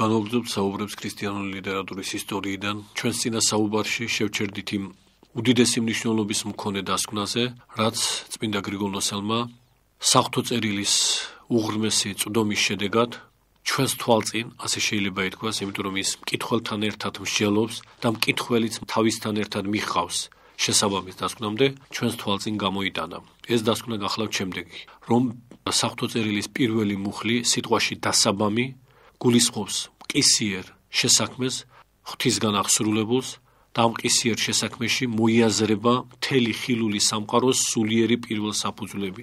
განვაგრძობთ საუბრებს ქრისტიანული ლიტერატურის ისტორიიდან. ჩვენ წინა საუბარში შევჩერდით იმ უდიდესი მნიშვნელობის მქონე დასკვნაზე, რაც წმინდა გრიგოლოსელმა საღვთოწერილის უღრმესი წვდომის შედეგად ჩვენს თვალწინ, ასე შეიძლება ითქვას, იმიტომ რომ ის მკითხველთან ერთად მსჯელობს და მკითხველიც თავისთან ერთად მიხავს შესაბამის დასკვნამდე ჩვენს თვალწინ გამოიტანა. ეს დასკვნა გახლავთ შემდეგი, რომ საღვთოწერილის პირველი მუხლი სიტყვაში დასაბამი გულისხმობს მყისიერ შესაქმეს ღვთისგან აღსრულებულს და მყისიერ შესაქმეში მოიაზრება მთელი ხილული სამყაროს სულიერი პირველ საფუძვლები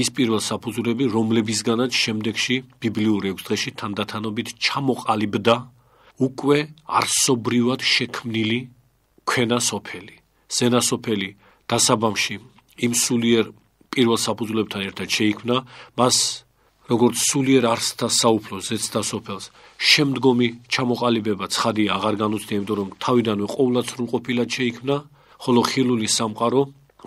ის პირველ საფუძვლები რომლებისგანაც შემდეგში ბიბლიურ ექსთეში თანდათანობით ჩამოყალიბდა უკვე არსობრივად შექმნილი ქენასოფელი სენასოფელი დასაბამში იმ სულიერ პირველ საფუძვლებთან ერთად შეიქმნა მას როგორც სულიერ არსთა საუფლოს ზეც და სოფელს შემდგომი ჩამოყალიბება ცხადი აღარ განუცდია იმდენ რომ თავიდანვე ყოვლად სრულყოფილად შეიქმნა ხოლო ხილული სამყარო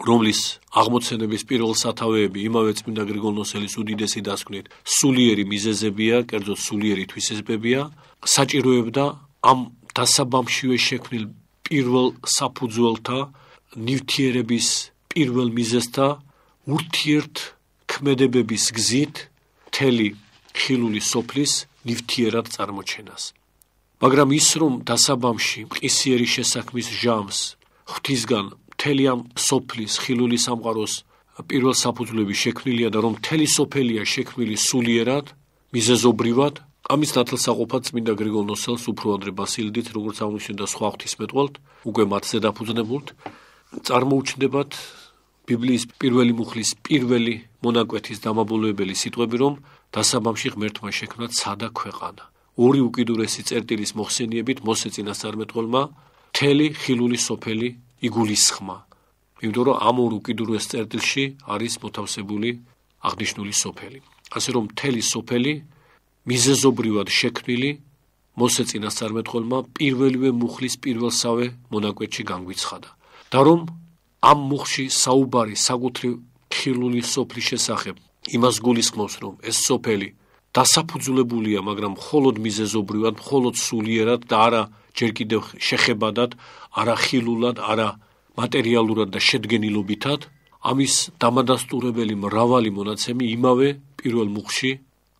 რომლის აღმოცენების პირველ სათავეები იმავე წმინდა გრიგოლოსელის უდიდესი დასკვნით სულიერი მიზეზებია კერძო სულიერი თვისებებია საჭიროებდა ამ დასაბამშივე შექმნილ პირველ საფუძველთა ნივთიერების პირველ მიზესთა ურთიერთ ქმედებების გზით მთელი ხილული სოფლის ნივთიერად წარმოჩენას. მაგრამ ის რომ დასაბამში მყისიერი შესაქმის ჟამს ღვთისგან მთელი ამ სოფლის ხილული სამყაროს პირველ საფუძვლები შექმნილია და რომ მთელი სოფელია შექმნილი სულიერად მიზეზობრივად ამის ნათელსაყოფად წმინდა გრიგოლ ნოსელს უფრო ადრე ბასილიდით როგორც აღნიშნეს და სხვა ღვთისმეტყველთ უკვე მათზე დაფუძნებულთ წარმოუჩნდებათ ბიბლიის პირველი მუხლის პირველი მონაკვეთის დამაბოლოებელი სიტყვები რომ დასაბამში ღმერთმა შექმნა ცადა ქვეყანა ორი უკიდურესი წერტილის მოხსენიებით მოსე წინასწარმეტყველმა თელი ხილული სოფელი იგულისხმა იმიტომ რომ ამ ორ უკიდურეს წერტილში არის მოთავსებული აღნიშნული სოფელი ასე რომ თელი სოფელი მიზეზობრივად შექმნილი მოსე წინასწარმეტყველმა პირველივე მუხლის პირველსავე მონაკვეთში განგვიცხადა და რომ ამ მუხში საუბარი საკუთრი ხილული სოფლის შესახებ იმას გულისხმობს რომ ეს სოფელი დასაფუძულებულია მაგრამ холод მიზეზობრივად холод სულიერად და არა ჯერ კიდევ შეხებადად არა ხილულად არა მატერიალურად და შედგენილობითად ამის დამადასტურებელი მრავალი მონაცემი იმავე პირველ მუხში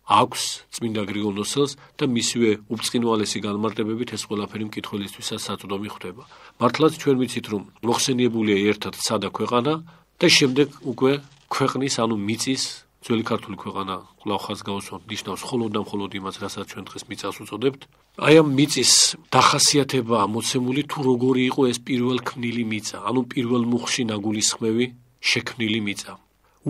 აქვს წმინდა გრიგოლოსელს და მისივე უბწყინვალესი განმარტებებით ეს ყველაფერი მკითხველისთვისაც საწუთომი ხდება. მართლაც ჩვენ ვიცით, რომ მოხსენიებულია ერთად სადა ქვეყანა და შემდეგ უკვე ქვეყნის ანუ მიწის ძველი ქართული ქვეყანა ყлауხას გავსვამ ნიშნავს ხოლმე და ხოლმე იმას, რასაც ჩვენ დღეს მიწას უწოდებთ. აი ამ მიწის დახასიათება მოცემული თუ როგორი იყო ეს პირველ ქმნილი მიწა, ანუ პირველ მუხში ნაგულის ხმევი შექმნილი მიწა.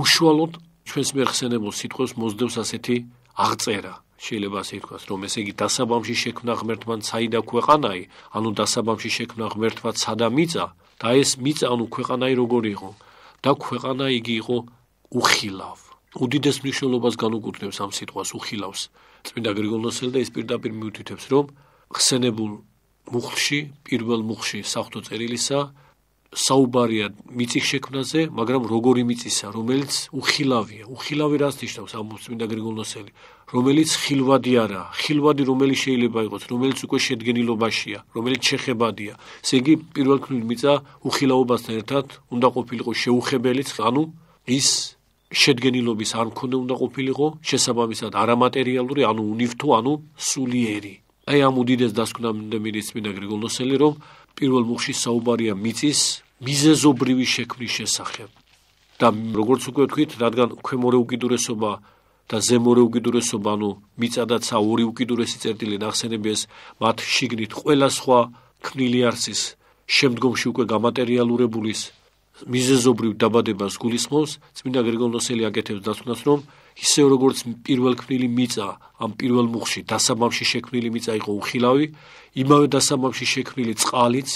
უშუალოდ ჩვენს მიერ ხსენებულ სიტყვებს მოძდევს ასეთი აღწერა შეიძლება ასე ითქვას რომ ესე იგი დასაბამში შექმნა ღმერთთან საიდა ქვეყანაი ანუ დასაბამში შექმნა ღმერთთან სადა მიწა და ეს მიწა ანუ ქვეყანაი როგორი იყო და ქვეყანა იგი იყო უხილავ უდიდეს მნიშვნელობას განუკუთვნებს ამ სიტყვას უხილავს წმინდა გრიგოლოსელი და ის პირდაპირ მიუთითებს რომ ხსენებულ მუხლში პირველ მუხლში საფთო წერილისა საუბარია მიწის შექმნაზე, მაგრამ როგორი მიწისა, რომელიც უხილავია, უხილავი რას ნიშნავს ამოსვინდა გრიგოლოსელი, რომელიც ხილვადი არაა, ხილვადი რომელიც შეიძლება იყოს, რომელიც უკვე შედგენილობაშია, რომელიც შეხებადია. ესე იგი, პირველ ქმნილ მიწა უხილავობასთან ერთად უნდა ყოფილიყოს შეუხებელიც, ანუ ის შედგენილობის არ მქონე უნდა ყოფილიყო შესაბამისად არამატერიალური, ანუ უნივთო, ანუ სულიერი. აი ამ უდიდეს დასკვნამდე მიდის მინა გრიგოლოსელი, რომ პირველ რიგში საუბარია მიწის მიზეზობრივი შექმნის შესახებ. და როგორც უკვე ვთქვით, რადგან ქვემორე უკიდურესობა და ზემორე უკიდურესობა, ანუ მიწადაცა ორი უკიდურესი წერტილი ნახსენებია მათ შიგნით ყველა სხვა ქნილი არსის შემდგომში უკვე გამატერიალურებulis მიზეზობრივ დაბადებას გულისხმობს. წმინდა გრიგოლ ნოსელი აკეთებს დასკვნას, რომ ისე როგორც პირველ ქრილი მიწა ამ პირველ მუხში დასამამში შექმნილი მიწა იყო უხილავი იმავე დასამამში შექმნილი წყალიც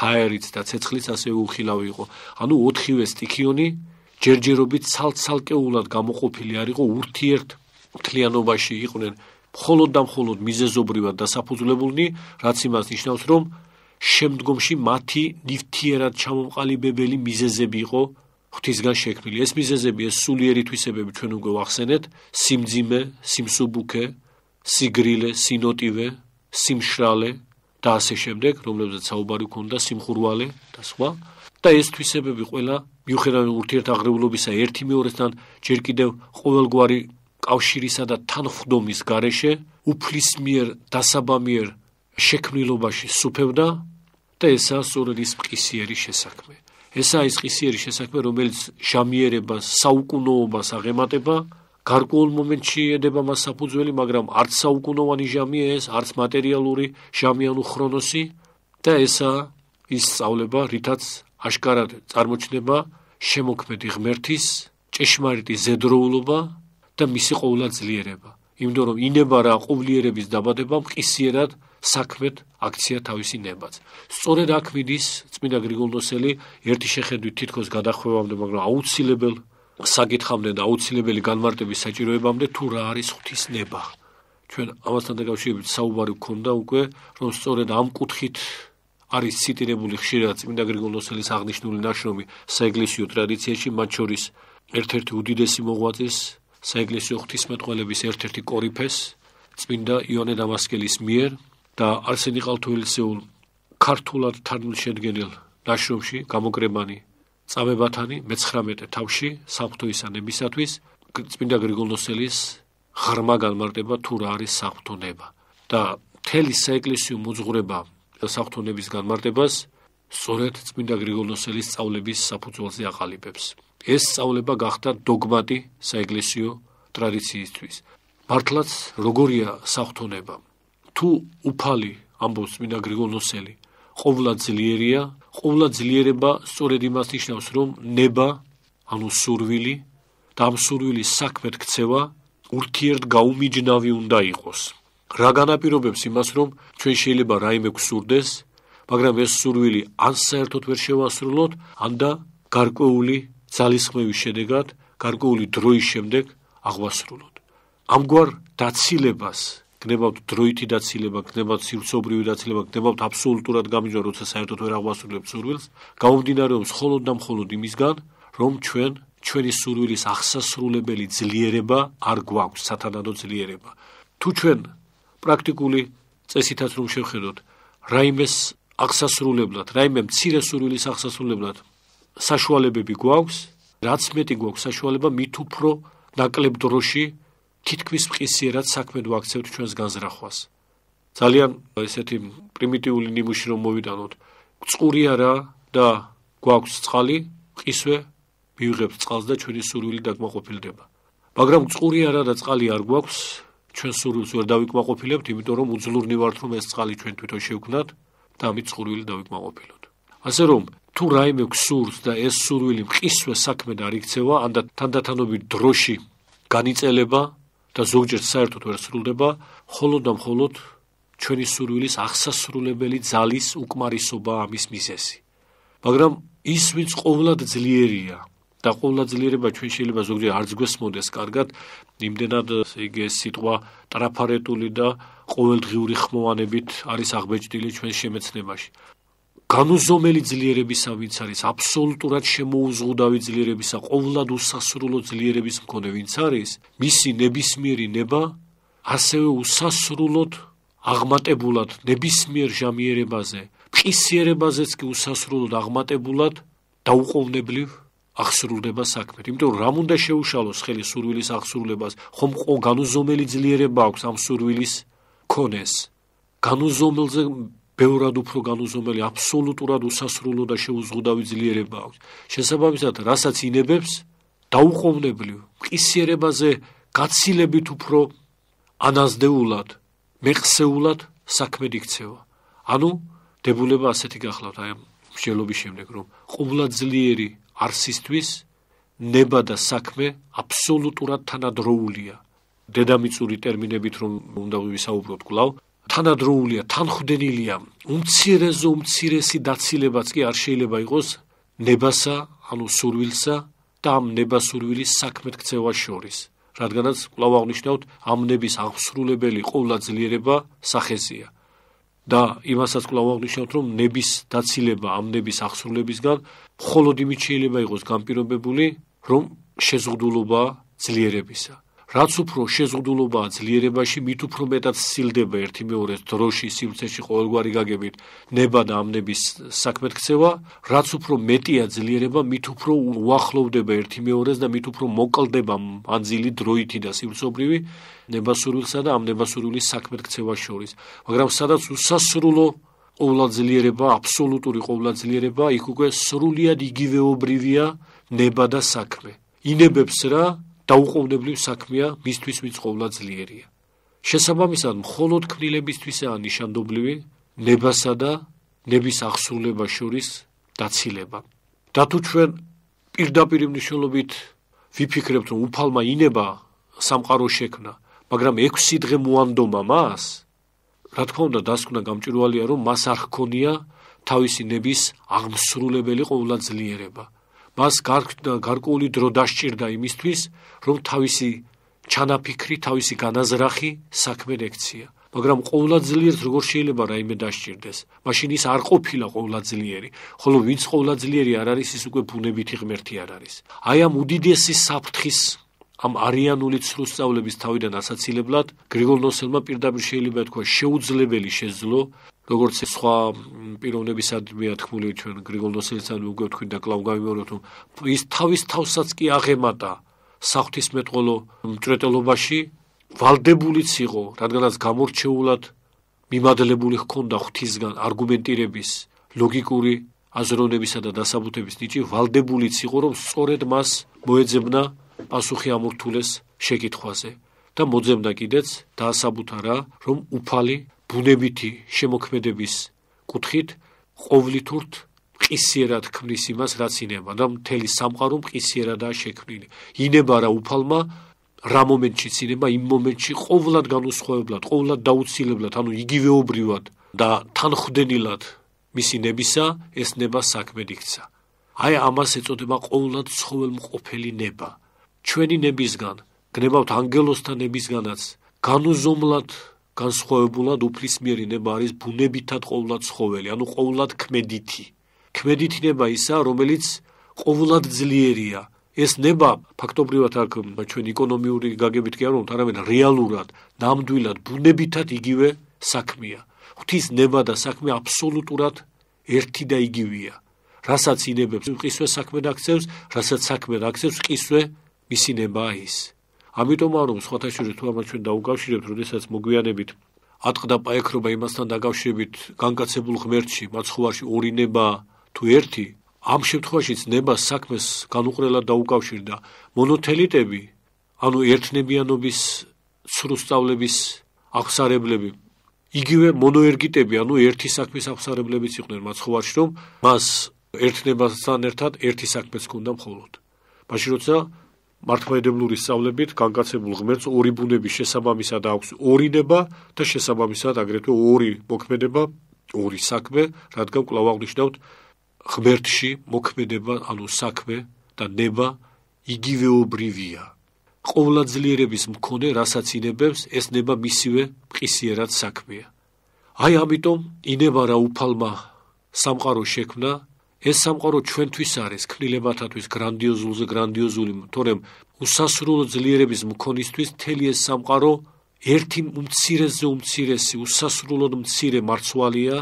ჰაერიც და ცეცხლიც ასევე უხილავი იყო ანუ ოთხივე სტიქიონი ჯერჯერობით ცალ-ცალკეულად გამოყოფილი არ იყო ურთიერთ მთლიანობაში იყვნენ მხოლოდ და მხოლოდ მიზეზობრივად დასაფუძვლებულნი რაც იმას ნიშნავს რომ შემდგომში მათი ნივთიერად ჩამოყალიბებელი მიზეზები იყო ღვთისგან შექმნილი ეს მიზეზები ეს სულიერი თვისებები ჩვენ უკვე ვახსენეთ სიმძიმე სიმსუბუქე სიგრილე სინოტივე სიმშრალე და ასე შემდეგ რომლებზეც საუბარი ქონდა სიმხურვალე და სხვა და ეს თვისებები ყველა მიუხედავად ურთიერთაღრევლობისა ერთი მეორესთან ჯერ კიდევ ყოველგვარი კავშირისა და თანხმდომის გარეშე უფლისმიერ დასაბამიერ შექმნილობაში სუფევდა და ესაა სწორედ ის პრისიერი შესაქმე ეს არის ხისიერი შესაძლებ რომელიც ჟამიერებას საუკუნოობას აღემატება გარკვეულ მომენტში ედება მას საფუძველი მაგრამ არც საუკუნოვანი ჟამია ეს არც მატერიალური ჟამი ანუ ქრონოსი და ესა ის სწავლება რითაც აშკარად წარმოჩნდება შემოქმედი ღმერთის ჭეშმარიტი ზედროულობა და მისი ყოვლადძლიერება იმდენ რომ ინება რა ყოვლიერების დაბადება მყისიერად საქმეთ აქცია თავისი ნებაც. სწორედ აქ მიდის წმინდა გრიგოლოსელი ერთი შეხედვით თითქოს გადახვევამდე, მაგრამ აუცილებელ საკითხამდე და აუცილებელი განმარტების საჭიროებამდე თუ რა არის ღვთის ნება. ჩვენ ამასთან დაკავშირებით საუბარი გქონდა უკვე, რომ სწორედ ამ კუთხით არის ციტირებული ხშირად წმინდა გრიგოლოსელის აღნიშნული ნაშრომი საეგლესიო ტრადიციაში, მათ შორის ერთ-ერთი უდიდესი მოღვაწის საეგლესიო ღვთისმეტყველების ერთ-ერთი კორიფეს წმინდა იონე დამასკელის მიერ და არსენი ყალთოელისეულ ქართულად თარგმნილ ნაშრომში გამოკრებანი წამებათანი მე-19 თავში საფთოისანებისათვის წმინდა გრიგოლოსელის ღრმა განმარტება თუ რა არის საფთონება და მთელი საეკლესიო მოძღვრება საფთონების განმარტებას სწორედ წმინდა გრიგოლოსელის სწავლების საფუძველზე აყალიბებს ეს სწავლება გახდა დოგმატი საეკლესიო ტრადიციისთვის მართლაც როგორია საფთონება თუ უფალი ამბობს მინა გრიგოლოსელი ყოვლად ძლიერია ყოვლად ძლიერება სწორედ იმას ნიშნავს რომ ნება ანუ სურვილი და ამ სურვილის საქმეთ ქცევა ურთიერთ გაუმიჯნავი უნდა იყოს რა განაპირობებს იმას რომ ჩვენ შეიძლება რაიმე გსურდეს მაგრამ ეს სურვილი ან საერთოდ ვერ შევასრულოთ ან და გარკვეული ძალისხმევის შედეგად გარკვეული დროის შემდეგ აღვასრულოთ ამგვარ დაცილებას გნებავთ დროითი დაცილება, გნებავთ სივრცობრივი დაცილება, გნებავთ აბსოლუტურად გამიჯვა, როცა საერთოდ ვერ აღვასრულებთ სურვილს, გამომდინარეობს მხოლოდ და მხოლოდ იმისგან, რომ ჩვენ ჩვენი სურვილის აღსასრულებელი ძლიერება არ გვაქვს, სათანადო ძლიერება. თუ ჩვენ პრაქტიკული წესითაც რომ შევხედოთ, რაიმეს აღსასრულებლად, რაიმე მცირე სურვილის აღსასრულებლად საშუალებები გვაქვს, რაც მეტი გვაქვს საშუალება, მით უფრო ნაკლებ დროში თითქმის მყისიერად საქმედ ვაქცევთ ჩვენს განზრახვას. ძალიან ესეთი პრიმიტიული ნიმუში რომ მოვიტანოთ, წყური არა და გვაქვს წყალი, მყისვე მივიღებს წყალს და ჩვენი სურვილი დაგმოყოფილდება. მაგრამ წყური არა და წყალი არ გვაქვს, ჩვენ სურვილს ვერ დავიკმაყოფილებთ, იმიტომ რომ უძლურნი ვართ რომ ეს წყალი ჩვენ თვითონ შევქმნათ და ამით სურვილი დავიკმაყოფილოთ. ასე რომ თუ რაიმე გსურს და ეს სურვილი მყისვე საქმედ არ იქცევა, ანდა თანდათანობით დროში განიწელება და ზოგჯერ საერთოდ ვერ სრულდება, მხოლოდ და მხოლოდ ჩვენი სურვილის აღსასრულებელი ძალის უკმარისობა ამის მიზესი. მაგრამ ის ვინც ყოვლად ძლიერია და ყოვლად ძლიერება ჩვენ შეიძლება ზოგჯერ არ გვესმოდეს კარგად, იმდენად იგი სიტყვა ტრაფარეტული და ყოველდღიური ხმოვანებით არის აღბეჭდილი ჩვენ შემეცნებაში. განუზომელი ძლიერებისავით არის აბსოლუტურად შემოუზღუდავი ძლიერებისა ყოვლად უსასრულო ძლიერების მქონე ვინც არის მისი ნებისმიერი ნება ასევე უსასრულოდ აღმატებულად ნებისმიერ ჟამიერებაზე ფისიერებაზეც კი უსასრულოდ აღმატებულად დაუყოვნებლივ აღსრულდება საქმე. იმიტომ რომ რამ უნდა შეუშალოს ხელი სურვილის აღსრულებას, ხომ ყო განუზომელი ძლიერება აქვს ამ სურვილის ქონეს. განუზომელზე ბევრად უფრო განუზომელი, აბსოლუტურად უსასრულო და შეუზღუდავი ძლიერება აქვს. შესაბამისად, რასაც ინებებს, დაუყოვნებლივ, მყისიერებაზე გაცილებით უფრო ანაზდეულად, მეხსეულად საქმე დიქცევა. ანუ დებულება ასეთი გახლავთ აი ამ მსჯელობის შემდეგ, რომ ყოვლა ძლიერი არსისთვის ნება და საქმე აბსოლუტურად თანადროულია. დედამიწური ტერმინებით რომ უნდა ვისაუბროთ კლავ, თანადროულია, თანხვდენილია, უმცირეზო უმცირესი დაცილებაც კი არ შეიძლება იყოს ნებასა, ანუ სურვილსა და ამ ნებასურვილის საქმეთ ქცევა შორის. რადგანაც კვლავ აღნიშნავთ, ამ ნების აღსრულებელი ყოვლა ძლიერება სახეზია. და იმასაც კვლავ აღნიშნავთ, რომ ნების დაცილება ამ ნების აღსრულებისგან მხოლოდ იმით შეიძლება იყოს განპირობებული, რომ შეზღუდულობა ძლიერებისაა. რაც უფრო შეზღუდულობაა ძლიერებაში, მით უფრო მეტად სცილდება ერთი მეორეს დროში სივრცეში ყოველგვარი გაგებით ნება და ამნების საქმეთ ქცევა, რაც უფრო მეტია ძლიერება, მით უფრო უახლოვდება ერთი მეორეს და მით უფრო მოკლდება ანძილი დროითი და სივრცობრივი ნებასურვილსა და ამნებასურვილის საქმეთ ქცევას შორის. მაგრამ სადაც უსასრულო ყოვლა ძლიერება, აბსოლუტური ყოვლა ძლიერება, იქ უკვე სრულიად იგივეობრივია ნება და საქმე. ინებებს რა და უყოვნებლივ საქმეა მისთვის მიწყოვლა ძლიერია. შესაბამისად, მხოლოდ ქნილებისთვისაა ნიშანდობლივი ნებასა და ნების აღსრულება შორის დაცილება. და თუ ჩვენ პირდაპირ მნიშვნელობით ვიფიქრებთ, რომ უფალმა ინება სამყარო შექმნა, მაგრამ 6 დღე მოანდომა მას, რა თქმა უნდა, დასკვნა გამჭვირვალეა, რომ მას არ ჰქონია თავისი ნების აღსრულებელი ყოვლადწლიერება. მას გარკვეული დრო დასჭირდა იმისთვის, რომ თავისი ჩანაფიქრი, თავისი განაზრახი საქმე ექცია. მაგრამ ყოვლადძლიერს როგორ შეიძლება რაიმე დასჭირდეს? მაშინ ის არ ყოფილა ყოვლადძლიერი, ხოლო ვინც ყოვლადძლიერი არ არის, ის უკვე ბუნებითი ღმერთი არ არის. აი ამ უდიდესი საფრთხის ამ არიანული ცრუსწავლების თავიდან ასაცილებლად გრიგოლ ნოსელმა პირდაპირ შეიძლება თქვა შეუძლებელი შეძლო როგორც სხვა პიროვნებისადმი ათქმული ჩვენ გრიგოლ ნოსელიძეს უგვეთქვი და კლავ გამიმეორეთ რომ ის თავის თავსაც კი აღემატა საფთის მეტყოლო მწრეტელობაში valdebulic იყო რადგანაც გამორჩეულად მიმადლებული ჰქონდა ღვთისგან არგუმენტირების ლოგიკური აზროვნებისა და დასაბუთების ნიჭი valdebulic იყო რომ სწორედ მას მოეძებნა პასუხი ამურთულეს შეკითხვაზე და მოძებნა კიდეც დაასაბუთა რა რომ უფალი ბუნებითი შემოქმედების კუთხით ყოვლითურთ ყისიერად ქმნის იმას, რაც ინება და მთელი სამყარო ყისიერადაა შექმნილი. ინება რა უფალმა რა მომენტში ცინება, იმ მომენტში ყოვლად განუცხოებლად, ყოვლად დაუცილებლად, ანუ იგივეობრივად და თანხდენილად მისი ნებისა ეს ნება საქმედ იქცა. აი ამას ეწოდება ყოვლად ცხოველმყოფელი ნება. ჩვენი ნებისგან, გნებავთ ანგელოსთან ნებისგანაც, განუზომლად განსხვავებულად უფლისმიერი ნება არის ბუნებითად ყოვლად ცხოველი, ანუ ყოვლად ქმედითი. ქმედითი ნება ისა, რომელიც ყოვლად ძლიერია. ეს ნება ფაქტობრივად აქ ჩვენ ეკონომიური გაგებით კი არ ვთქვით, არამედ რეალურად, ნამდვილად, ბუნებითად იგივე საქმეა. ღვთის ნება და საქმე აბსოლუტურად ერთი და იგივეა. რასაც ინებებს, ყისვე საქმედ აქცევს, რასაც საქმედ აქცევს, ყისვე მისინება ის. ამიტომ არ უმს ხათაშვილი თუ ამას ჩვენ დაუკავშირებთ, როდესაც მოგვიანებით ატყდა პაექრობა იმასთან დაკავშირებით განკაცებულ ღმერთში, მაცხოვარში ორინება თუ ერთი, ამ შემთხვევაშიც ნება საქმეს განუყრელად დაუკავშირდა მონოთელიტები, ანუ ერთნებიანობის სრულსწავლების აღსარებლები იგივე მონოერგიტები, ანუ ერთი საქმის აღსარებლებიც იყვნენ მაცხოვარში, რომ მას ერთნებასთან ერთად ერთი საქმეც ჰქონდა მხოლოდ. მაშინ როცა მართლმადებლური სწავლებით განკაცებულ ღმერთს ორი ბუნების შესაბამისად აქვს ორინება და შესაბამისად აგრეთვე ორი მოქმედება, ორი საქმე, რადგან კვლავ აღნიშნავთ ღმერთში მოქმედება, ანუ საქმე და ნება იგივეობრივია. ყოვლად ძლიერების მქონე რასაც ინებებს, ეს ნება მისივე მყისიერად საქმეა. აი ამიტომ ინება რა უფალმა სამყარო შექმნა ეს სამყარო ჩვენთვის არის ქლილებათათვის გრანდიოზულზე გრანდიოზული, თორემ უსასრულო ძლიერების მქონისთვის მთელი ეს სამყარო ერთი უმცირესზე უმცირესი, უსასრულოდ მცირე მარცვალია,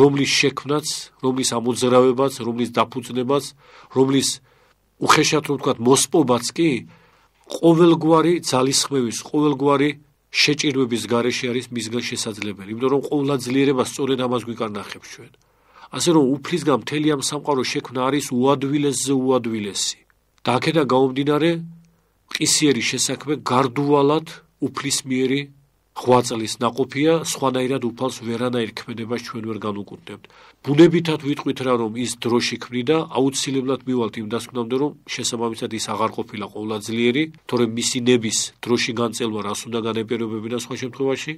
რომლის შექმნაც, რომლის ამოძრავებაც, რომლის დაფუძნებაც, რომლის უხეშად რომ ვთქვათ, მოსპობაც კი ყოველგვარი ძალისხმევის, ყოველგვარი შეჭირვების გარეშე არის მისგან შესაძლებელი, იმიტომ რომ ყოვლა ძლიერება სწორედ ამას გვიკარნახებს ჩვენ. ასე რომ უფლისგან მთელი ამ სამყარო შექმნა არის უადვილესზე უადვილესი. და აქედა გამომდინარე ყისიერი შესაძქმე გარდუალად უფლის მიერი ღვაწლის ناقופია, სხვანაირად უფალს ვერანაირ ქმედებას ჩვენ ვერ განუკურნებთ. ბუნებითად ვიტყვით რა რომ ის დროში ქმნიდა, აუცილებლად მივალთ იმ დასკვნამდე რომ შესაბამისად ის აღარ ყოფილა ყოვლადძლიერი, თორემ მისი ნების დროში განწელვა რას უნდა განეპირობებინა სხვა შემთხვევაში?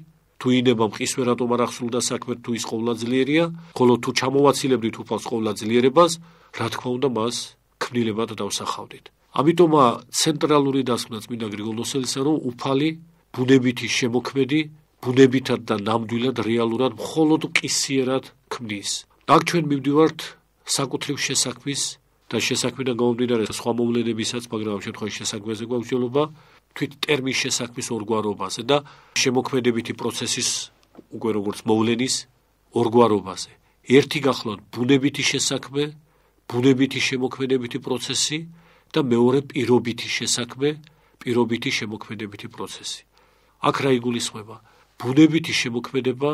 თუ ინება მყისვერატომ არ ახსულდა საქმე თუ ის ყოვლადძლიერია, ხოლო თუ ჩამოვაცილებდით უფალს ყოვლადძლიერებას, რა თქმა უნდა მას ქნილებად დავსახავდით. ამიტომა ცენტრალური დასკვნა წმინდა გრიგოლოსელისა რომ უფალი ბუნებითი შემოქმედი, ბუნებითად და ნამდვილად რეალურად მხოლოდ ყისიერად ქმნის. აქ ჩვენ მივდივართ საკუთრივ შესაქმის და შესაქმიდან გამომდინარე სხვა მოვლენებისაც, მაგრამ ამ შემთხვევაში შესაქმეზე გვაქვს შესაძლებობა თვით ტერმის შესაქმის ორგვარობაზე და შემოქმედებითი პროცესის უკვე როგორც მოვლენის ორგვარობაზე. ერთი გახლავთ ბუნებითი შესაქმე, ბუნებითი შემოქმედებითი პროცესი და მეორე პირობითი შესაქმე, პირობითი შემოქმედებითი პროცესი. აქ რა იგულისხმება? ბუნებითი შემოქმედება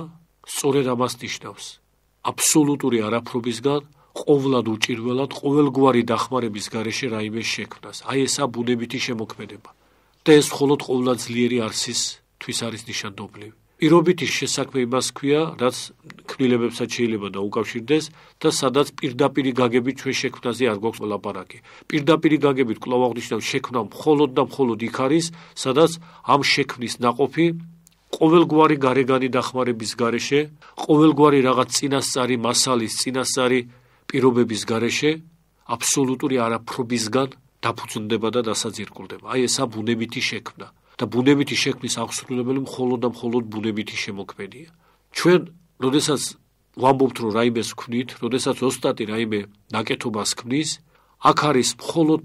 სწორედ ამას ნიშნავს. აბსოლუტური არაფრობისგან ყოვლად უჭირველად ყოველგვარი დახმარების გარეშე რაიმე შექმნას. აი ესა ბუნებითი შემოქმედება. და ეს მხოლოდ ყოვლად ძლიერი არსის თვის არის ნიშანდობლივი. პირობითი შესაძლებელი მას ქვია, რაც ქმილებებსაც შეიძლება და უკავშირდეს და სადაც პირდაპირი გაგები ჩვენ შექმნაზე არ გვაქვს ლაპარაკი. პირდაპირი გაგებით კვლავ აღნიშნავ შექმნა მხოლოდ და მხოლოდ იქ არის, სადაც ამ შექმნის ناقოფი ყოველგვარი გარეგანი დახმარების გარეშე, ყოველგვარი რაღაც წინასწარი მასალის, წინასწარი პირობების გარეშე აბსოლუტური არაფრობისგან დაფუძნდება და დასაძირკულდება. აი ესა ბუნებითი შექმნა და ბუნებითი შექმნის აღსრულებელი მხოლოდ და მხოლოდ ბუნებითი შემოქმედია. ჩვენ, როდესაც ვამბობთ, რომ რაიმეს ვქნით, როდესაც ოსტატი რაიმე ნაკეთობას ქმნის, აქ არის მხოლოდ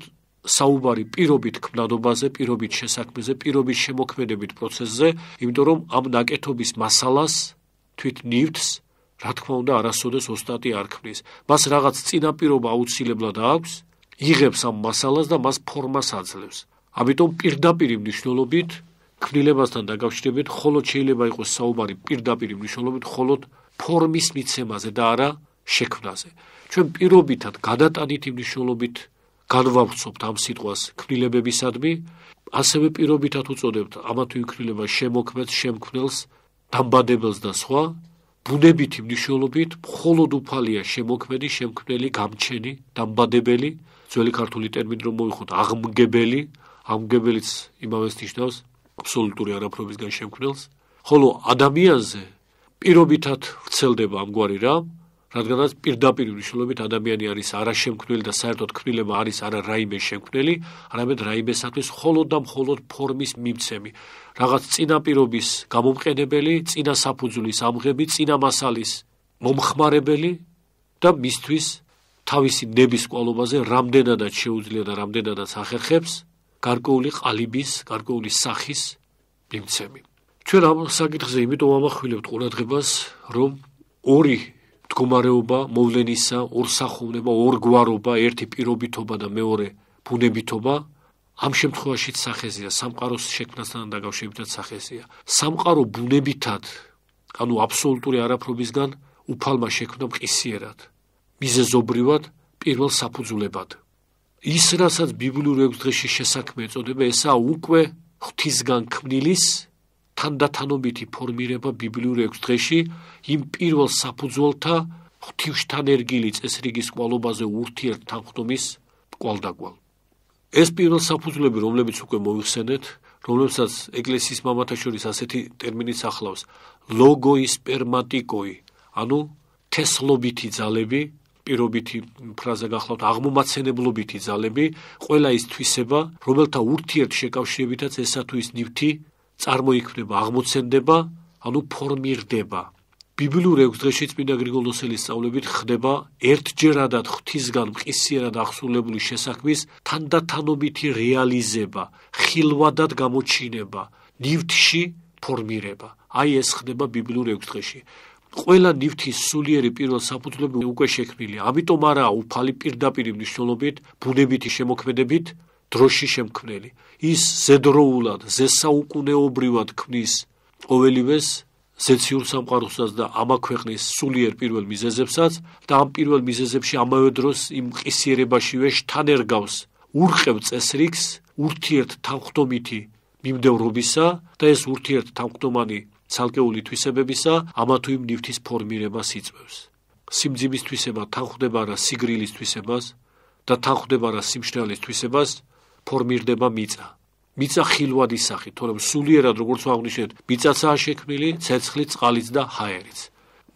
საუბარი პირობით ქმნადობაზე, პირობით შესაქმზე, პირობით შემოქმედებით პროცესზე, იმიტომ რომ ამ ნაკეთობის მასალას თვით ნივთს რა თქმა უნდა არასოდეს ოსტატი არ ქმნის. მას რაღაც წინაპირობა აუცილებლად აქვს იღებს ამ მასალას და მას ფორმას აძლევს. ამიტომ პირდაპირ მნიშვნელობით ქნილებასთან დაკავშირებით მხოლოდ შეიძლება იყოს საუბარი პირდაპირ მნიშვნელობით მხოლოდ ფორმის მიცემაზე და არა შექმნაზე. ჩვენ პირობითად გადატანით მნიშვნელობით განვავწობთ ამ სიტყვას ქნილებებისადმი, ასევე პირობითად უწოდებთ ამა თუ იქნება შემოქმედ შემქმნელს, დაბადებელს და სხვა ბუნებრივი მნიშვნელობით მხოლოდ უფალია შემოქმედი, შემქმნელი, გამჩენი, დაბადებელი ძველი ქართული ტერმინი რომ მოიხოთ აღმგებელი აღმგებელიც იმავეს ნიშნავს აბსოლუტური არაფრობისგან შემქმნელს ხოლო ადამიანზე პირობითად ვრცელდება ამგვარი რა რადგანაც პირდაპირ მნიშვნელობით ადამიანი არის არაშემქმნელი და საერთოდ ქმნილება არის არა რაიმე შემქმნელი არამედ რაიმესათვის მხოლოდ და მხოლოდ ფორმის მიმცემი რაღაც წინაპირობის გამომყენებელი წინასაფუძვლის ამღები წინამასალის მომხმარებელი და მისთვის თავისი ნების კვალობაზე რამდენადაც შეუძლია და რამდენადაც ახერხებს გარკვეული ყალიბის, გარკვეული სახის მიმცემი. ჩვენ ამ საკითხზე იმიტომ ამახვილებთ ყურადღებას, რომ ორი მდგომარეობა მოვლენისა, ორსახოვნება, ორგვაროობა, ერთი პირობითობა და მეორე ბუნებითობა ამ შემთხვევაში სახეზია, სამყაროს შექმნასთან დაკავშირებითაც სახეზია. სამყარო ბუნებითად, ანუ აბსოლუტური არაფრობისგან უფალმა შექმნა მყისიერად. მიზეზობრივად პირველ საფუძვლებად. ის რასაც ბიბლიურ ეგზღეში შესაქმე ეწოდება, ესა უკვე ღვთისგან ქმნილის თანდათანობითი ფორმირება ბიბლიურ ეგზღეში იმ პირველ საფუძველთა ღვთივშთან ერგილი წესრიგის კვალობაზე ურთიერთთან ხდომის კვალდაკვალ. ეს პირველ საფუძვლები, რომლებიც უკვე მოიხსენეთ, რომლებსაც ეკლესიის მამათა შორის ასეთი ტერმინიც ახლავს, ლოგოი სპერმატიკოი, ანუ თესლობითი ძალები, პირობითი ფრაზა გახლავთ აღმომაცენებლობითი ძალები ყველა ის თვისება რომელთა ურთიერთშეკავშირებითაც ესა თუ ის ნივთი წარმოიქმნება აღმოცენდება ანუ ფორმირდება ბიბლიურ ექვს დღეში წმინდა გრიგოლოსელის სწავლებით ხდება ერთჯერადად ღვთისგან მყისიერად ახსულებული შესაქმის თანდათანობითი რეალიზება ხილვადად გამოჩინება ნივთში ფორმირება აი ეს ხდება ბიბლიურ ექვს დღეში ყველა ნივთის სულიერი პირველ საფუძვლები უკვე შექმნილია. ამიტომ არაა უფალი პირდაპირ მნიშვნელობით, ბუნებრივი შემოქმედებით დროში შემკვრელი. ის ზედროულად, ზესაუკუნეობრივად ქმნის ყოველივეს ზეციურ სამყაროსაც და ამა ქვეყნის სულიერ პირველ მიზეზებსაც და ამ პირველ მიზეზებში ამავე დროს იმ ყისიერებაშივე შთან ერგავს ურყევ წესრიგს, ურთიერთ თავხდომითი მიმდევრობისა და ეს ურთიერთ თავხდომანი ცალკეული თვისებებისა ამა თუ იმ ნივთის ფორმირებას იწვევს. სიმძიმის თვისება თანხდება რა სიგრილის თვისებას და თანხდება რა სიმშრალის თვისებას ფორმირდება მიწა. მიწა ხილვადის სახით, თორემ სულიერად როგორც აღნიშნეთ, მიწაცაა შექმნილი ცეცხლი, წყალიც და ჰაერიც.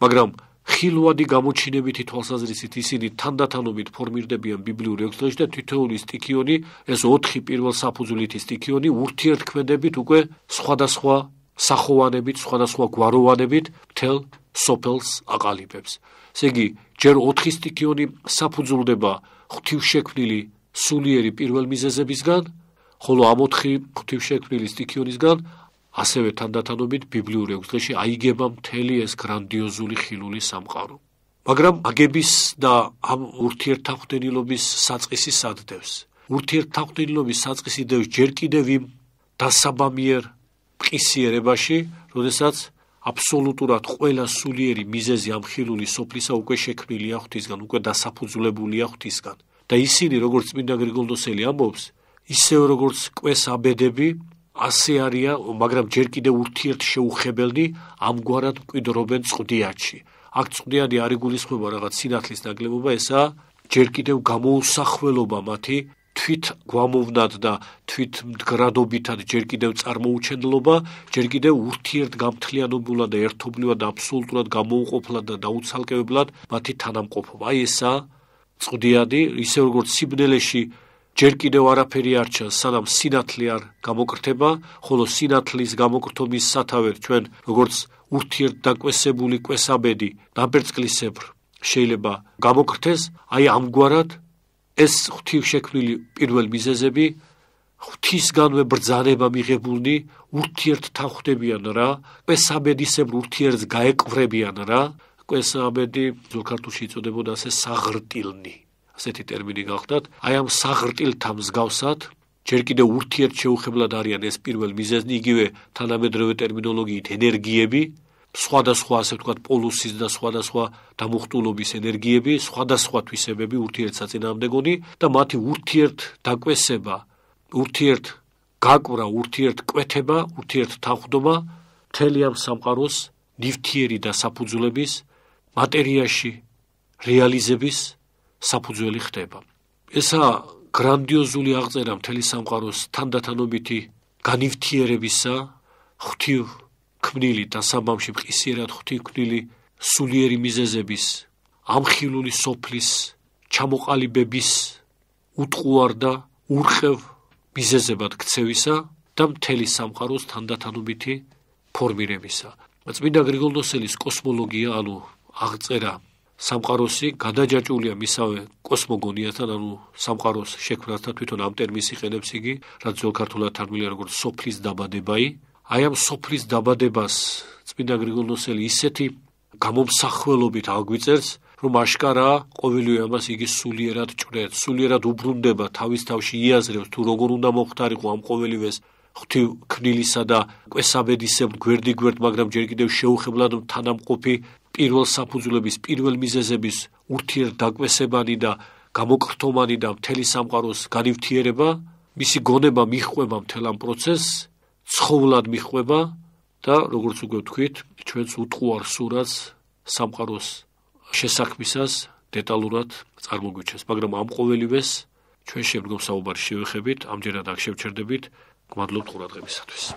მაგრამ ხილვადი გამოჩინებითი თვალსაზრისით ისინი თანდათანობით ფორმირდებიან ბიბლიურ ეგზოში და თითოეული სტიქიონი, ეს 4 პირველ საფუძვლითი სტიქიონი ურთიერთქმედებით უკვე სხვადასხვა სახოვანებით, სხვადასხვა გვაროვანებით მთელ სოფელს აყალიბებს. ესე იგი, ჯერ 4 სტიქიონი საფუძვლდება ღთივშექმნილი სულიერი პირველმიზეზებისგან, ხოლო ამ 4 ღთივშექმნილი სტიქიონისგან ასევე თანდათანობით ბიბლიურ ეგზღეში აიგება მთელი ეს გრანდიოზული ხილული სამყარო. მაგრამ აგების და ამ ურთიერთთაღდენილობის საწყისი სადდევს. ურთიერთთაღდენილობის საწყისი დევს ჯერ კიდევ იმ დასაბამიერ ფყისიერებაში, როდესაც აბსოლუტურად ყველა სულიერი მიზეზი ამხილული სოფლისა უკვე შექმნილია ღვთისგან, უკვე დასაფუძვლებულია ღვთისგან. და ისინი, როგორც წმინდა გრიგოლდოსელი ამბობს, ისევ როგორც ყეს აბედები, ასე არიან, მაგრამ ჯერ კიდევ ურთიერთ შეუხებელნი ამგვარად მკვიდრობენ წვდიაჩი. აქ წვდიანი არ იგულისხმება რაღაც სინათლის ნაკლებობა, ესა ჯერ კიდევ გამოუსახველობა მათი თვით გვამოვნად და თვით მდგრადობითად ჯერ კიდევ წარმოუჩენლობა, ჯერ კიდევ ურთიერთგამთლიანობულად და ერთობლივად აბსოლუტურად გამოუყოფლად და დაუცალკევებლად მათი თანამყოფობა. აი ესა წვდიადი, ისე როგორც სიბნელეში ჯერ კიდევ არაფერი არ ჩანს, სანამ სინათლე არ გამოკრთება, ხოლო სინათლის გამოკრთობის სათავე ჩვენ როგორც ურთიერთდაკვესებული კვესაბედი, დაბერწკლისებრ შეიძლება გამოკრთეს, აი ამგვარად ეს ღთივშეკრული პირველ მიზეზები ღთისგანვე ბრძანება მიღებული ურთიერთთან ხდებიან რა, ყესაბედისებრ ურთიერთს გაეკვრებიან რა, ყესაბედი ზოქართულში იწოდებოდა ასე საღრტილნი, ასეთი ტერმინი გახდათ, აი ამ საღრტილთან მსგავსად ჯერ კიდევ ურთიერთ შეუხებლად არიან ეს პირველ მიზეზნი იგივე თანამედროვე ტერმინოლოგიით ენერგიები, სხვადასხვა ასე ვთქვათ პოლუსის და სხვადასხვა დამუხტულობის ენერგიები, სხვადასხვა თვისებები ურთიერთსაწინააღმდეგონი და მათი ურთიერთ დაკვესება, ურთიერთ გაკვრა, ურთიერთ კვეთება, ურთიერთ თანხმობა მთელი ამ სამყაროს ნივთიერი და საფუძვლების მატერიაში რეალიზების საფუძველი ხდება. ესა გრანდიოზული აღწერა მთელი სამყაროს თანდათანობითი განივთიერებისა, ღვთივ ქმნილი დასაბამში ფისერად ხთი ქმნილი სულიერი მიზეზების ამხილული სოფლის ჩამოყალიბების უტყუარ და ურხევ მიზეზებად ქცევისა და მთელი სამყაროს თანდათანობითი ფორმირებისა. წმინდა გრიგოლდოსელის კოსმოლოგია, ანუ აღწერა სამყაროსი გადაჯაჭულია მისავე კოსმოგონიასთან, ანუ სამყაროს შექმნასთან თვითონ ამ ტერმინს იყენებს იგი, რაც ძველ ქართულად თარგმნილია როგორც სოფლის დაბადებაი, აი ამ სოფლის დაბადებას წმინდა გრიგოლოსელი ისეთი გამომსახველობით აგვიწერს, რომ აშკარა ყოველივე ამას იგი სულიერად ჭრეთ, სულიერად უბრუნდება თავის თავში იაზრებს თუ როგორ უნდა მოختارიყო ამ ყოველივეს ღთი ქნილისა და ყესაბედისებ გვერდიგვერდ, მაგრამ ჯერ კიდევ შეუხებლად თანამყოფი პირველ საფუძვლების, პირველ მიზეზების ურთიერთდაკვესებანი და გამოკრთომანი და მთელი სამყაროს განივთიერება მისი გონება მიხყვება მთელ ამ პროცესს ცხოვლად მიხვება და როგორც უკვე ვთქვით, ჩვენს უთყوار სურას სამყაროს შესაქმისას დეტალურად წარმოგვიჩენს, მაგრამ ამ ყოველივეს ჩვენ შევდგომ საუბარში შევეხებით, ამჯერად აქ შევჩერდებით. გმადლობთ ყურადღებისათვის.